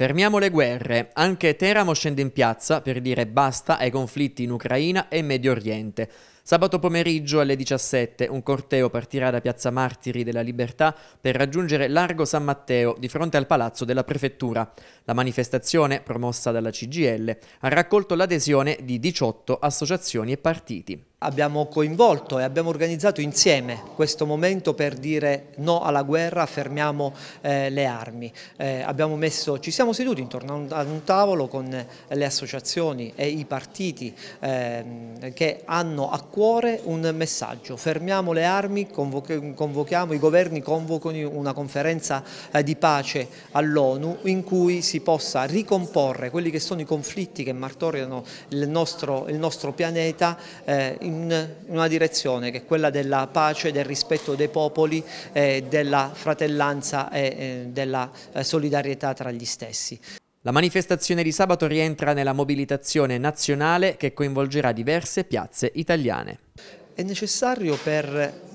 Fermiamo le guerre, anche Teramo scende in piazza per dire basta ai conflitti in Ucraina e Medio Oriente. Sabato pomeriggio alle 17 un corteo partirà da Piazza Martiri della Libertà per raggiungere Largo San Matteo di fronte al Palazzo della Prefettura. La manifestazione, promossa dalla CGL, ha raccolto l'adesione di 18 associazioni e partiti. Abbiamo coinvolto e abbiamo organizzato insieme questo momento per dire no alla guerra, fermiamo eh, le armi. Eh, messo, ci siamo seduti intorno ad un tavolo con le associazioni e i partiti eh, che hanno acquisito cuore un messaggio, fermiamo le armi, convochiamo, i governi convocano una conferenza eh, di pace all'ONU in cui si possa ricomporre quelli che sono i conflitti che martoriano il nostro, il nostro pianeta eh, in una direzione che è quella della pace, del rispetto dei popoli, eh, della fratellanza e della solidarietà tra gli stessi. La manifestazione di sabato rientra nella mobilitazione nazionale che coinvolgerà diverse piazze italiane. È necessario per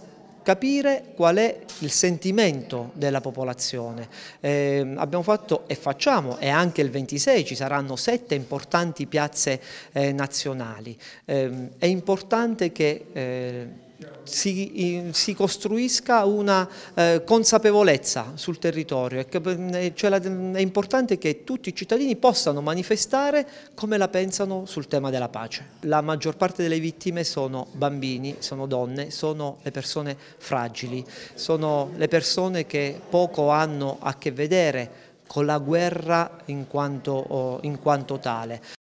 capire qual è il sentimento della popolazione. Eh, abbiamo fatto e facciamo, e anche il 26 ci saranno sette importanti piazze eh, nazionali. Eh, è importante che eh, si, si, costruisca una eh, consapevolezza sul territorio e che, mm, eh, cioè la, mm, è importante che tutti i cittadini possano manifestare come la pensano sul tema della pace. La maggior parte delle vittime sono bambini, sono donne, sono le persone fragili, sono le persone che poco hanno a che vedere con la guerra in quanto, oh, in quanto tale.